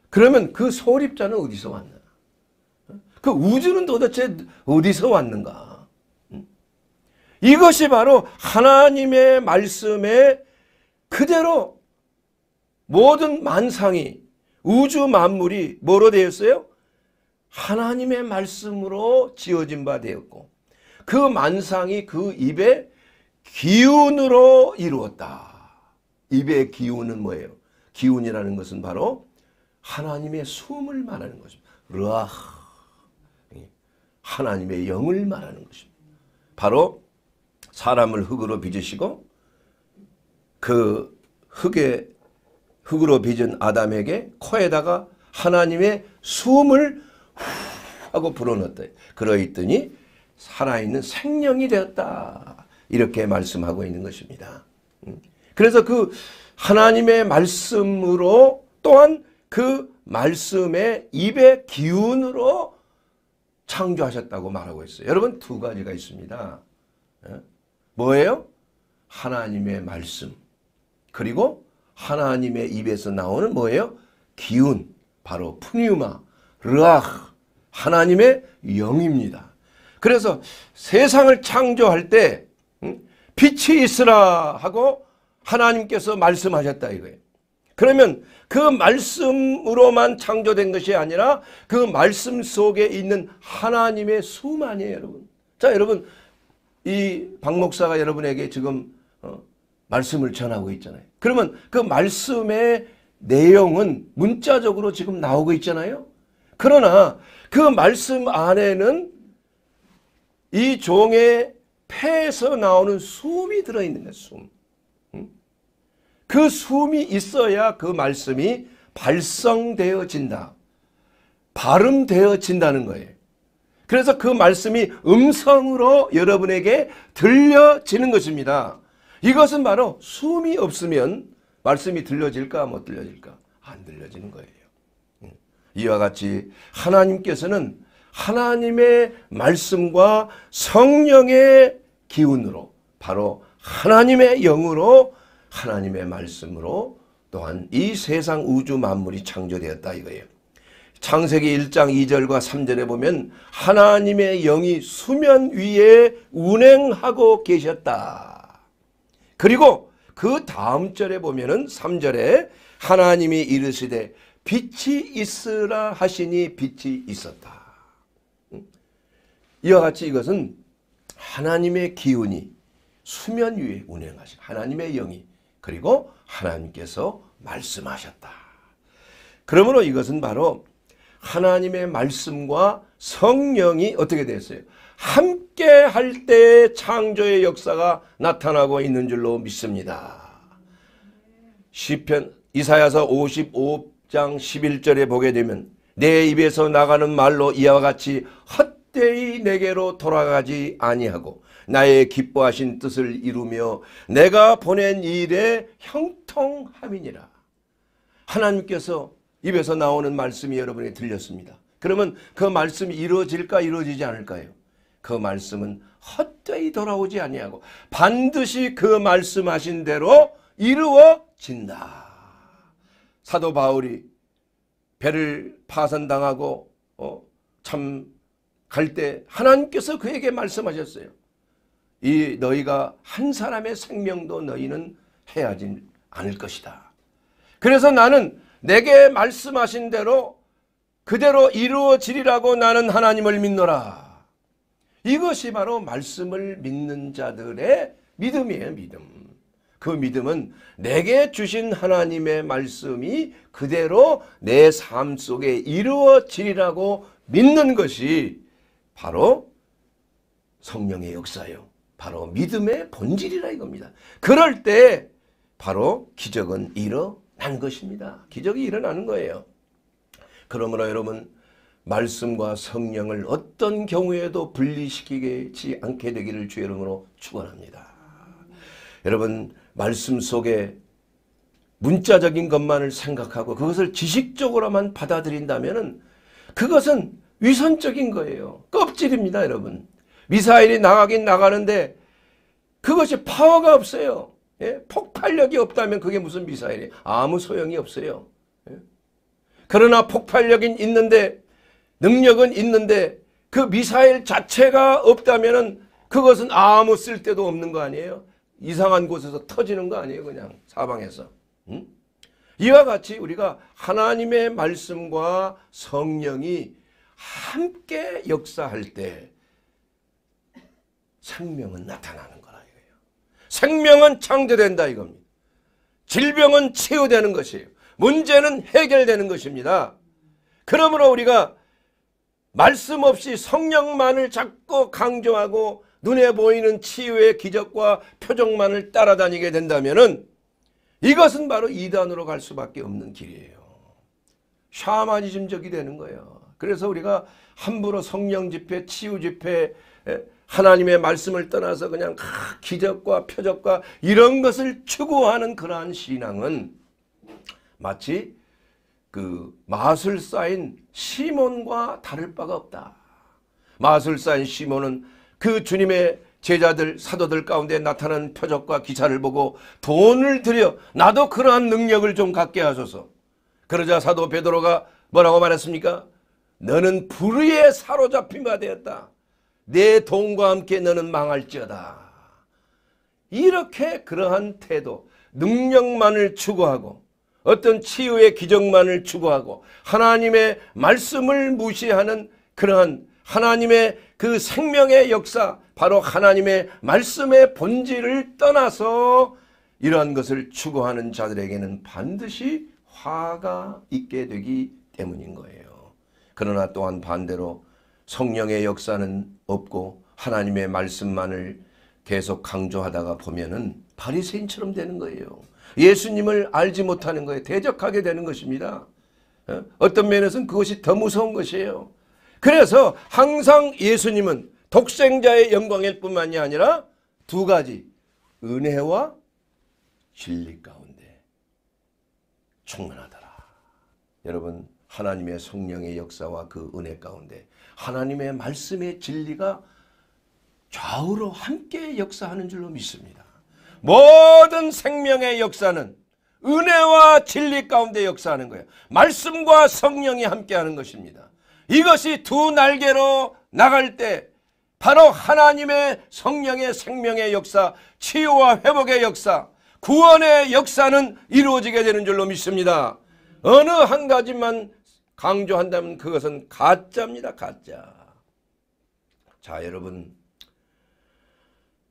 그러면 그 소립자는 어디서 왔나? 그 우주는 도대체 어디서 왔는가? 이것이 바로 하나님의 말씀에 그대로 모든 만상이 우주 만물이 뭐로 되었어요? 하나님의 말씀으로 지어진 바 되었고 그 만상이 그 입의 기운으로 이루었다. 입의 기운은 뭐예요? 기운이라는 것은 바로 하나님의 숨을 말하는 것입니다. 르아 하나님의 영을 말하는 것입니다. 바로 사람을 흙으로 빚으시고 그 흙의 흙으로 빚은 아담에게 코에다가 하나님의 숨을 하고 불어넣었다. 그러있더니 살아있는 생명이 되었다. 이렇게 말씀하고 있는 것입니다. 음. 그래서 그 하나님의 말씀으로 또한 그 말씀의 입의 기운으로 창조하셨다고 말하고 있어요. 여러분 두 가지가 있습니다. 예? 뭐예요? 하나님의 말씀 그리고 하나님의 입에서 나오는 뭐예요? 기운, 바로 푸니우마, 르아흐, 하나님의 영입니다. 그래서 세상을 창조할 때 빛이 있으라 하고 하나님께서 말씀하셨다 이거예요. 그러면 그 말씀으로만 창조된 것이 아니라 그 말씀 속에 있는 하나님의 수만이에요 여러분. 자 여러분 이 박 목사가 여러분에게 지금 어, 말씀을 전하고 있잖아요. 그러면 그 말씀의 내용은 문자적으로 지금 나오고 있잖아요. 그러나 그 말씀 안에는 이 종의 폐에서 나오는 숨이 들어있는 거예요. 숨. 그 숨이 있어야 그 말씀이 발성되어진다. 발음되어진다는 거예요. 그래서 그 말씀이 음성으로 여러분에게 들려지는 것입니다. 이것은 바로 숨이 없으면 말씀이 들려질까 못 들려질까? 안 들려지는 거예요. 예. 이와 같이 하나님께서는 하나님의 말씀과 성령의 기운으로 바로 하나님의 영으로 하나님의 말씀으로 또한 이 세상 우주 만물이 창조되었다 이거예요. 창세기 1장 2절과 3절에 보면 하나님의 영이 수면 위에 운행하고 계셨다. 그리고 그 다음 절에 보면은 3절에 하나님이 이르시되 빛이 있으라 하시니 빛이 있었다. 이와 같이 이것은 하나님의 기운이 수면 위에 운행하신 하나님의 영이 그리고 하나님께서 말씀하셨다. 그러므로 이것은 바로 하나님의 말씀과 성령이 어떻게 되었어요 함께 할때의 창조의 역사가 나타나고 있는 줄로 믿습니다. 시편 이사야서 55장 11절에 보게 되면 내 입에서 나가는 말로 이와 같이 헛되이 내게로 돌아가지 아니하고 나의 기뻐하신 뜻을 이루며 내가 보낸 일에 형통함이니라. 하나님께서 입에서 나오는 말씀이 여러분이 들렸습니다. 그러면 그 말씀이 이루어질까 이루어지지 않을까요? 그 말씀은 헛되이 돌아오지 아니하고 반드시 그 말씀하신 대로 이루어진다. 사도 바울이 배를 파산당하고 어, 참갈 때 하나님께서 그에게 말씀하셨어요. 이 너희가 한 사람의 생명도 너희는 해하지 않을 것이다. 그래서 나는 내게 말씀하신 대로 그대로 이루어지리라고 나는 하나님을 믿노라. 이것이 바로 말씀을 믿는 자들의 믿음이에요. 믿음. 그 믿음은 내게 주신 하나님의 말씀이 그대로 내 삶 속에 이루어지리라고 믿는 것이 바로 성령의 역사요. 예 바로 믿음의 본질이라 이겁니다. 그럴 때 바로 기적은 일어난 것입니다. 기적이 일어나는 거예요. 그러므로 여러분 말씀과 성령을 어떤 경우에도 분리시키지 않게 되기를 주의 이름으로 축원합니다. 여러분 말씀 속에 문자적인 것만을 생각하고 그것을 지식적으로만 받아들인다면 그것은 위선적인 거예요. 껍질입니다 여러분. 미사일이 나가긴 나가는데 그것이 파워가 없어요. 예? 폭발력이 없다면 그게 무슨 미사일이에요. 아무 소용이 없어요. 예? 그러나 폭발력이 있는데 능력은 있는데 그 미사일 자체가 없다면 그것은 아무 쓸데도 없는 거 아니에요? 이상한 곳에서 터지는 거 아니에요? 그냥 사방에서. 응? 이와 같이 우리가 하나님의 말씀과 성령이 함께 역사할 때 생명은 나타나는 거라 이거예요. 생명은 창조된다 이겁니다. 질병은 치유되는 것이에요. 문제는 해결되는 것입니다. 그러므로 우리가 말씀 없이 성령만을 자꾸 강조하고 눈에 보이는 치유의 기적과 표정만을 따라다니게 된다면 이것은 바로 이단으로 갈 수밖에 없는 길이에요. 샤머니즘적이 되는 거예요. 그래서 우리가 함부로 성령 집회, 치유 집회, 하나님의 말씀을 떠나서 그냥 기적과 표적과 이런 것을 추구하는 그러한 신앙은 마치 그 마술사인 시몬과 다를 바가 없다. 마술사인 시몬은 그 주님의 제자들 사도들 가운데 나타난 표적과 기사를 보고 돈을 들여 나도 그러한 능력을 좀 갖게 하소서. 그러자 사도 베드로가 뭐라고 말했습니까? 너는 불의에 사로잡힌 바 되었다. 내 돈과 함께 너는 망할지어다. 이렇게 그러한 태도, 능력만을 추구하고 어떤 치유의 기적만을 추구하고 하나님의 말씀을 무시하는 그러한 하나님의 그 생명의 역사 바로 하나님의 말씀의 본질을 떠나서 이러한 것을 추구하는 자들에게는 반드시 화가 있게 되기 때문인 거예요. 그러나 또한 반대로 성령의 역사는 없고 하나님의 말씀만을 계속 강조하다가 보면은 바리새인처럼 되는 거예요. 예수님을 알지 못하는 거에 대적하게 되는 것입니다. 어? 어떤 면에서는 그것이 더 무서운 것이에요. 그래서 항상 예수님은 독생자의 영광일 뿐만이 아니라 두 가지 은혜와 진리 가운데 충만하더라. 여러분 하나님의 성령의 역사와 그 은혜 가운데 하나님의 말씀의 진리가 좌우로 함께 역사하는 줄로 믿습니다. 모든 생명의 역사는 은혜와 진리 가운데 역사하는 거예요. 말씀과 성령이 함께하는 것입니다. 이것이 두 날개로 나갈 때 바로 하나님의 성령의 생명의 역사, 치유와 회복의 역사, 구원의 역사는 이루어지게 되는 줄로 믿습니다. 어느 한 가지만 강조한다면 그것은 가짜입니다. 가짜. 자 여러분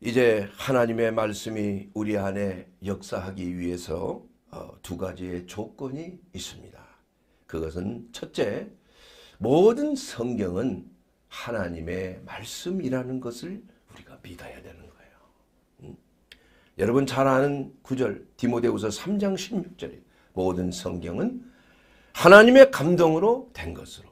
이제 하나님의 말씀이 우리 안에 역사하기 위해서 어, 두 가지의 조건이 있습니다. 그것은 첫째, 모든 성경은 하나님의 말씀이라는 것을 우리가 믿어야 되는 거예요. 음. 여러분 잘 아는 구절 디모데후서 3장 16절에 모든 성경은 하나님의 감동으로 된 것으로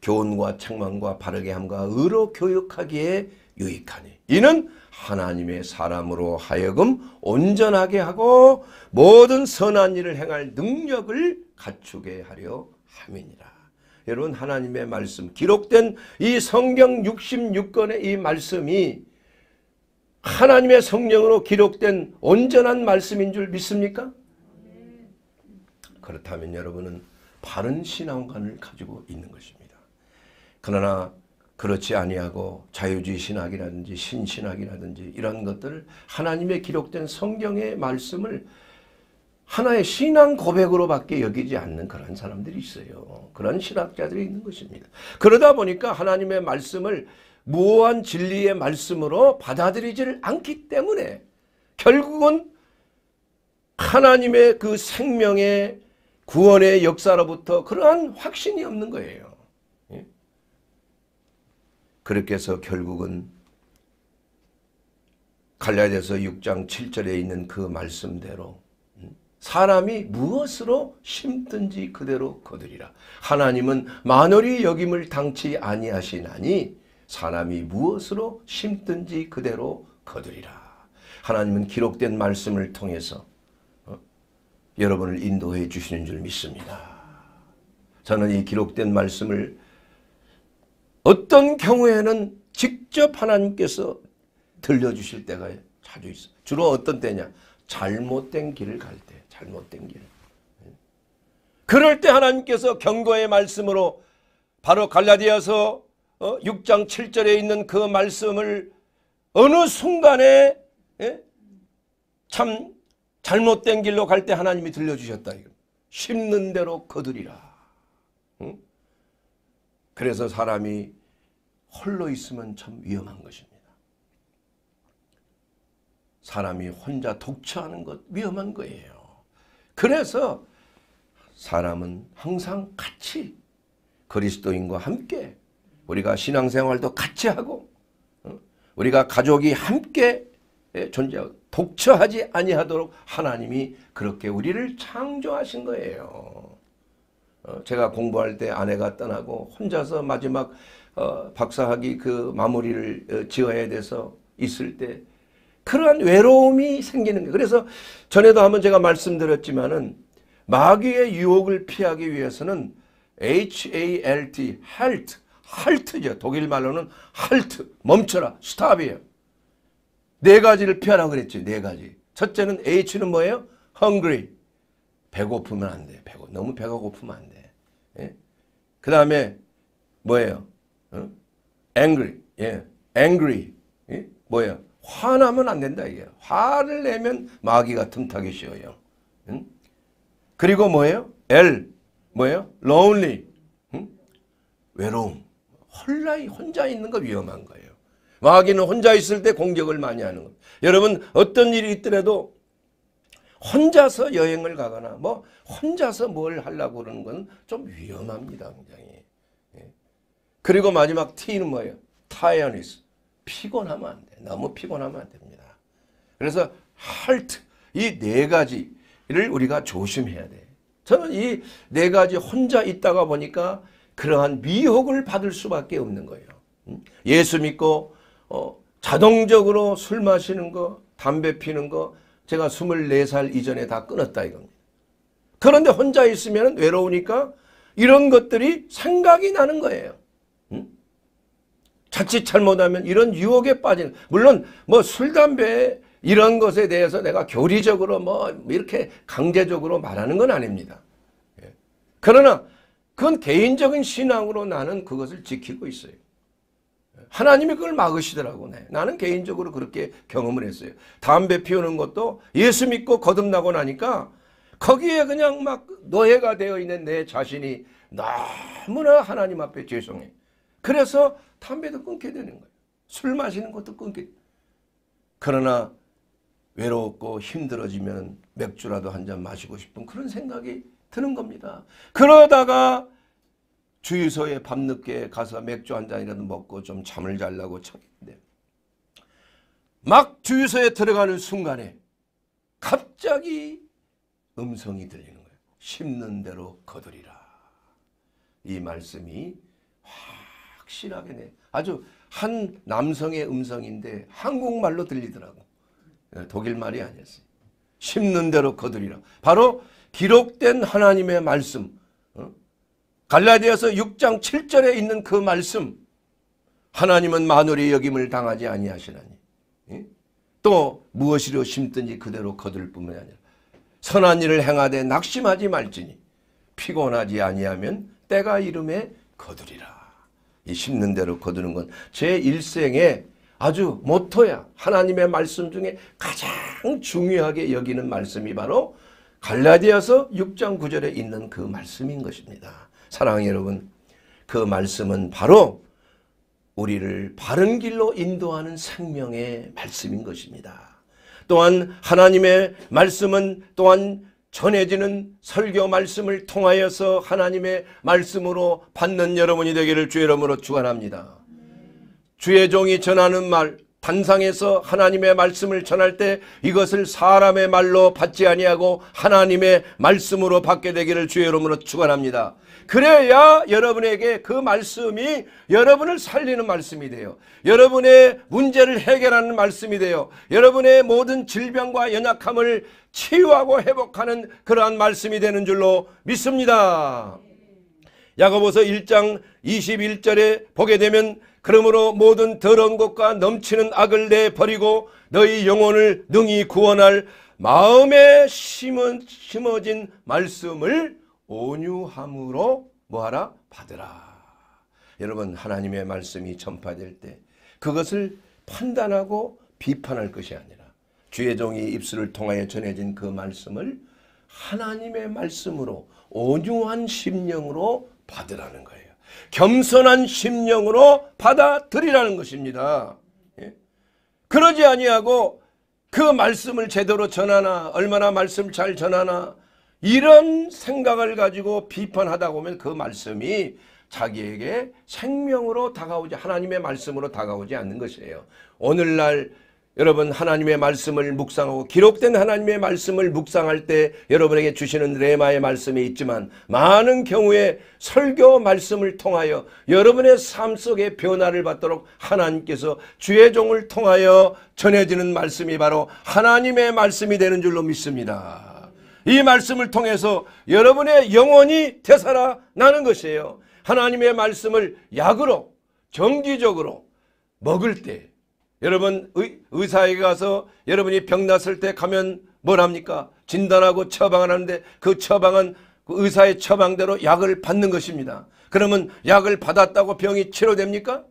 교훈과 책망과 바르게 함과 의로 교육하기에 유익하니 이는 하나님의 사람으로 하여금 온전하게 하고 모든 선한 일을 행할 능력을 갖추게 하려 함이니라. 여러분 하나님의 말씀 기록된 이 성경 66권의 이 말씀이 하나님의 성령으로 기록된 온전한 말씀인 줄 믿습니까? 그렇다면 여러분은 바른 신앙관을 가지고 있는 것입니다. 그러나 그렇지 아니하고 자유주의 신학이라든지 신신학이라든지 이런 것들을 하나님의 기록된 성경의 말씀을 하나의 신앙 고백으로밖에 여기지 않는 그런 사람들이 있어요. 그런 신학자들이 있는 것입니다. 그러다 보니까 하나님의 말씀을 무한 진리의 말씀으로 받아들이질 않기 때문에 결국은 하나님의 그 생명의 구원의 역사로부터 그러한 확신이 없는 거예요. 그렇게 해서 결국은 갈라디아서 6장 7절에 있는 그 말씀대로 음, 사람이 무엇으로 심든지 그대로 거두리라. 하나님은 만월이 여김을 당치 아니하시나니 사람이 무엇으로 심든지 그대로 거두리라. 하나님은 기록된 말씀을 통해서 어, 여러분을 인도해 주시는 줄 믿습니다. 저는 이 기록된 말씀을 어떤 경우에는 직접 하나님께서 들려주실 때가 자주 있어. 주로 어떤 때냐? 잘못된 길을 갈 때. 잘못된 길. 그럴 때 하나님께서 경고의 말씀으로 바로 갈라디아서 6장 어, 7절에 있는 그 말씀을 어느 순간에 예? 참 잘못된 길로 갈 때 하나님이 들려주셨다. 심는 대로 거두리라. 그래서 사람이 홀로 있으면 참 위험한 것입니다. 사람이 혼자 독처하는 것 위험한 거예요. 그래서 사람은 항상 같이 그리스도인과 함께 우리가 신앙생활도 같이 하고 어? 우리가 가족이 함께 예, 존재하고 독처하지 아니하도록 하나님이 그렇게 우리를 창조하신 거예요. 어, 제가 공부할 때 아내가 떠나고 혼자서 마지막 어, 박사학위 그 마무리를 어, 지어야 돼서 있을 때 그러한 외로움이 생기는 거예요. 그래서 전에도 한번 제가 말씀드렸지만은 마귀의 유혹을 피하기 위해서는 H-A-L-T, halt, halt죠. 독일 말로는 halt, 멈춰라, 스탑이에요. 네 가지를 피하라고 그랬지, 네 가지. 첫째는 H는 뭐예요? hungry. 배고프면 안 돼. 배고, 너무 배가 고프면 안 돼. 예? 그 다음에 뭐예요? 어? angry. 예. angry. 예? 뭐예요? 화나면 안 된다 이게. 화를 내면 마귀가 틈타기 쉬워요. 응? 그리고 뭐예요? L. 뭐예요? lonely. 응? 외로움. 혼라 혼자 있는 거 위험한 거예요. 마귀는 혼자 있을 때 공격을 많이 하는 겁니다. 여러분 어떤 일이 있더라도 혼자서 여행을 가거나 뭐 혼자서 뭘 하려고 그러는 건 좀 위험합니다. 굉장히. 예. 그리고 마지막 T는 뭐예요? 타이어니스. 피곤하면 안 돼. 너무 피곤하면 안 됩니다. 그래서 할트 이 네 가지를 우리가 조심해야 돼. 저는 이 네 가지 혼자 있다가 보니까 그러한 미혹을 받을 수밖에 없는 거예요. 음? 예수 믿고 어, 자동적으로 술 마시는 거, 담배 피는 거, 제가 24살 이전에 다 끊었다 이겁니다. 그런데 혼자 있으면 외로우니까 이런 것들이 생각이 나는 거예요. 자칫 잘못하면 이런 유혹에 빠지는 물론 뭐술 담배 이런 것에 대해서 내가 교리적으로 뭐 이렇게 강제적으로 말하는 건 아닙니다. 예. 그러나 그건 개인적인 신앙으로 나는 그것을 지키고 있어요. 하나님이 그걸 막으시더라고. 네. 나는 개인적으로 그렇게 경험을 했어요. 담배 피우는 것도 예수 믿고 거듭나고 나니까 거기에 그냥 막 노예가 되어 있는 내 자신이 너무나 하나님 앞에 죄송해. 그래서 담배도 끊게 되는 거예요. 술 마시는 것도 끊게. 그러나 외롭고 힘들어지면 맥주라도 한 잔 마시고 싶은 그런 생각이 드는 겁니다. 그러다가 주유소에 밤늦게 가서 맥주 한 잔이라도 먹고 좀 잠을 잘라고 찾는데 네. 막 주유소에 들어가는 순간에 갑자기 음성이 들리는 거예요. 심는 대로 거두리라. 이 말씀이 확실하게 내 네. 아주 한 남성의 음성인데 한국말로 들리더라고. 네, 독일말이 아니었어요. 심는 대로 거두리라. 바로 기록된 하나님의 말씀 갈라디아서 6장 7절에 있는 그 말씀 하나님은 마늘의 여김을 당하지 아니하시나니 또 무엇이로 심든지 그대로 거둘 뿐만 아니라 선한 일을 행하되 낙심하지 말지니 피곤하지 아니하면 때가 이름에 거두리라. 이 심는 대로 거두는 건 제 일생의 아주 모토야. 하나님의 말씀 중에 가장 중요하게 여기는 말씀이 바로 갈라디아서 6장 9절에 있는 그 말씀인 것입니다. 사랑하는 여러분 그 말씀은 바로 우리를 바른 길로 인도하는 생명의 말씀인 것입니다. 또한 하나님의 말씀은 또한 전해지는 설교 말씀을 통하여서 하나님의 말씀으로 받는 여러분이 되기를 주의 이름으로 축원합니다. 주의 종이 전하는 말 단상에서 하나님의 말씀을 전할 때 이것을 사람의 말로 받지 아니하고 하나님의 말씀으로 받게 되기를 주의 이름으로 축원합니다. 그래야 여러분에게 그 말씀이 여러분을 살리는 말씀이 돼요. 여러분의 문제를 해결하는 말씀이 돼요. 여러분의 모든 질병과 연약함을 치유하고 회복하는 그러한 말씀이 되는 줄로 믿습니다. 야고보서 1장 21절에 보게 되면 그러므로 모든 더러운 것과 넘치는 악을 내버리고 너희 영혼을 능히 구원할 마음에 심은, 심어진 말씀을 온유함으로 뭐하라? 받으라. 여러분 하나님의 말씀이 전파될 때 그것을 판단하고 비판할 것이 아니라 주의 종이 입술을 통하여 전해진 그 말씀을 하나님의 말씀으로 온유한 심령으로 받으라는 거예요. 겸손한 심령으로 받아들이라는 것입니다. 예? 그러지 아니하고 그 말씀을 제대로 전하나 얼마나 말씀 잘 전하나 이런 생각을 가지고 비판하다 보면 그 말씀이 자기에게 생명으로 다가오지 하나님의 말씀으로 다가오지 않는 것이에요. 오늘날 여러분 하나님의 말씀을 묵상하고 기록된 하나님의 말씀을 묵상할 때 여러분에게 주시는 레마의 말씀이 있지만 많은 경우에 설교 말씀을 통하여 여러분의 삶 속에 변화를 받도록 하나님께서 주의 종을 통하여 전해지는 말씀이 바로 하나님의 말씀이 되는 줄로 믿습니다. 이 말씀을 통해서 여러분의 영혼이 되살아나는 것이에요. 하나님의 말씀을 약으로 정기적으로 먹을 때 여러분 의, 사에 가서 여러분이 병났을 때 가면 뭘 합니까? 진단하고 처방을 하는데 그 처방은 그 의사의 처방대로 약을 받는 것입니다. 그러면 약을 받았다고 병이 치료됩니까?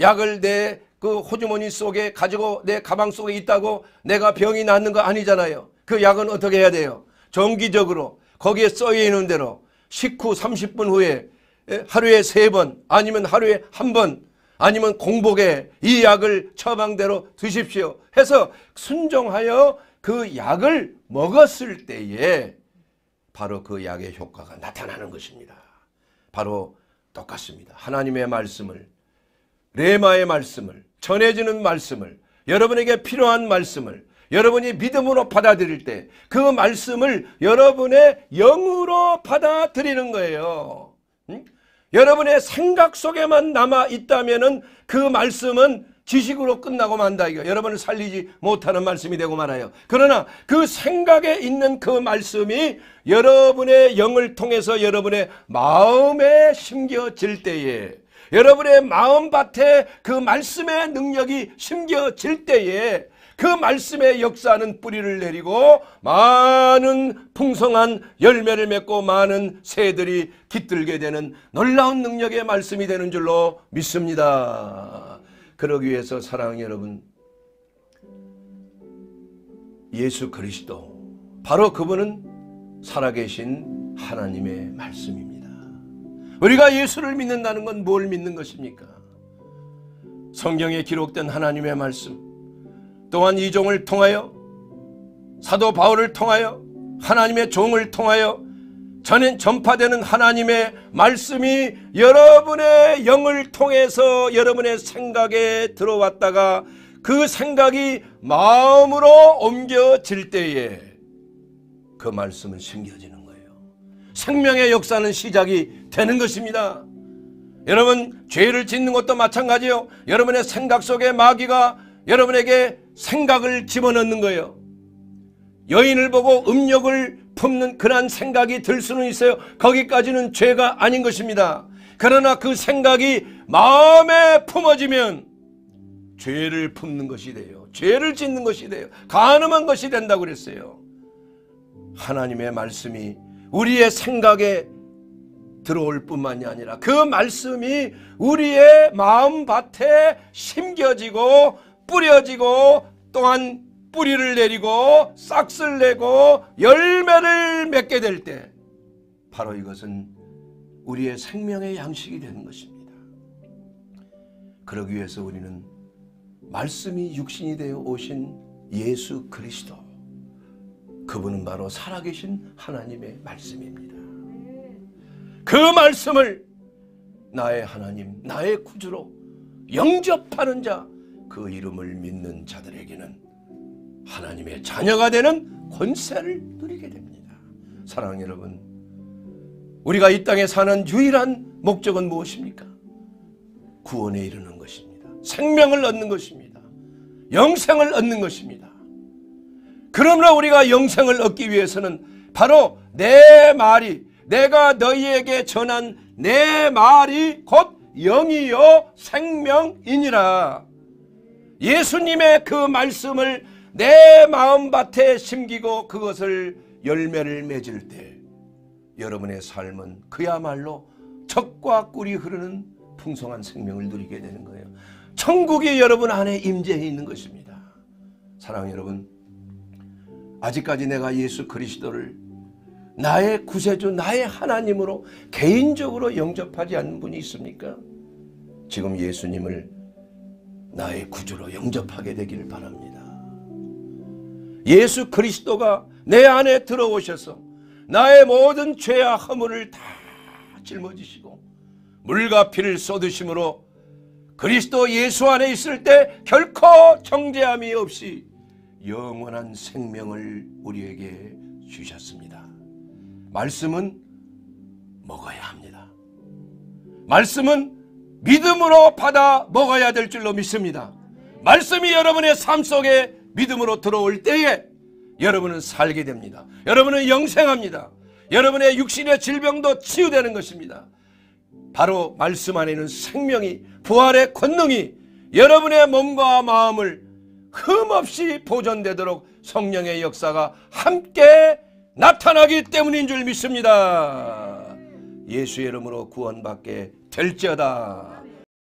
약을 내 그 호주머니 속에 가지고 내 가방 속에 있다고 내가 병이 낫는 거 아니잖아요. 그 약은 어떻게 해야 돼요? 정기적으로 거기에 써있는 대로 식후 30분 후에 하루에 세 번 아니면 하루에 한 번 아니면 공복에 이 약을 처방대로 드십시오 해서 순종하여 그 약을 먹었을 때에 바로 그 약의 효과가 나타나는 것입니다. 바로 똑같습니다. 하나님의 말씀을 레마의 말씀을 전해지는 말씀을 여러분에게 필요한 말씀을 여러분이 믿음으로 받아들일 때 그 말씀을 여러분의 영으로 받아들이는 거예요. 여러분의 생각 속에만 남아 있다면 그 말씀은 지식으로 끝나고 만다. 이거 여러분을 살리지 못하는 말씀이 되고 말아요. 그러나 그 생각에 있는 그 말씀이 여러분의 영을 통해서 여러분의 마음에 심겨질 때에 여러분의 마음밭에 그 말씀의 능력이 심겨질 때에 그 말씀의 역사는 뿌리를 내리고 많은 풍성한 열매를 맺고 많은 새들이 깃들게 되는 놀라운 능력의 말씀이 되는 줄로 믿습니다. 그러기 위해서 사랑하는 여러분 예수 그리스도 바로 그분은 살아계신 하나님의 말씀입니다. 우리가 예수를 믿는다는 건 뭘 믿는 것입니까? 성경에 기록된 하나님의 말씀 또한 이 종을 통하여 사도 바울을 통하여 하나님의 종을 통하여 전인 전파되는 하나님의 말씀이 여러분의 영을 통해서 여러분의 생각에 들어왔다가 그 생각이 마음으로 옮겨질 때에 그 말씀은 생겨지는 거예요. 생명의 역사는 시작이 되는 것입니다. 여러분 죄를 짓는 것도 마찬가지요. 여러분의 생각 속에 마귀가 여러분에게 생각을 집어넣는 거예요. 여인을 보고 음욕을 품는 그런 생각이 들 수는 있어요. 거기까지는 죄가 아닌 것입니다. 그러나 그 생각이 마음에 품어지면 죄를 품는 것이 돼요. 죄를 짓는 것이 돼요. 가늠한 것이 된다고 그랬어요. 하나님의 말씀이 우리의 생각에 들어올 뿐만이 아니라 그 말씀이 우리의 마음밭에 심겨지고 뿌려지고 또한 뿌리를 내리고 싹을 내고 열매를 맺게 될 때 바로 이것은 우리의 생명의 양식이 되는 것입니다. 그러기 위해서 우리는 말씀이 육신이 되어 오신 예수 그리스도 그분은 바로 살아계신 하나님의 말씀입니다. 그 말씀을 나의 하나님, 나의 구주로 영접하는 자그 이름을 믿는 자들에게는 하나님의 자녀가 되는 권세를 누리게 됩니다. 사랑 여러분, 우리가 이 땅에 사는 유일한 목적은 무엇입니까? 구원에 이르는 것입니다. 생명을 얻는 것입니다. 영생을 얻는 것입니다. 그러므로 우리가 영생을 얻기 위해서는 바로 내 말이 내가 너희에게 전한 내 말이 곧 영이요 생명이니라. 예수님의 그 말씀을 내 마음밭에 심기고 그것을 열매를 맺을 때 여러분의 삶은 그야말로 적과 꿀이 흐르는 풍성한 생명을 누리게 되는 거예요. 천국이 여러분 안에 임재해 있는 것입니다. 사랑 여러분 아직까지 내가 예수 그리스도를 나의 구세주 나의 하나님으로 개인적으로 영접하지 않는 분이 있습니까? 지금 예수님을 나의 구주로 영접하게 되기를 바랍니다. 예수 그리스도가 내 안에 들어오셔서 나의 모든 죄와 허물을 다 짊어지시고 물과 피를 쏟으심으로 그리스도 예수 안에 있을 때 결코 정죄함이 없이 영원한 생명을 우리에게 주셨습니다. 말씀은 먹어야 합니다. 말씀은 믿음으로 받아 먹어야 될 줄로 믿습니다. 말씀이 여러분의 삶 속에 믿음으로 들어올 때에 여러분은 살게 됩니다. 여러분은 영생합니다. 여러분의 육신의 질병도 치유되는 것입니다. 바로 말씀 안에 는 생명이 부활의 권능이 여러분의 몸과 마음을 흠없이 보존되도록 성령의 역사가 함께 나타나기 때문인 줄 믿습니다. 예수 이름으로 구원받게 될지어다.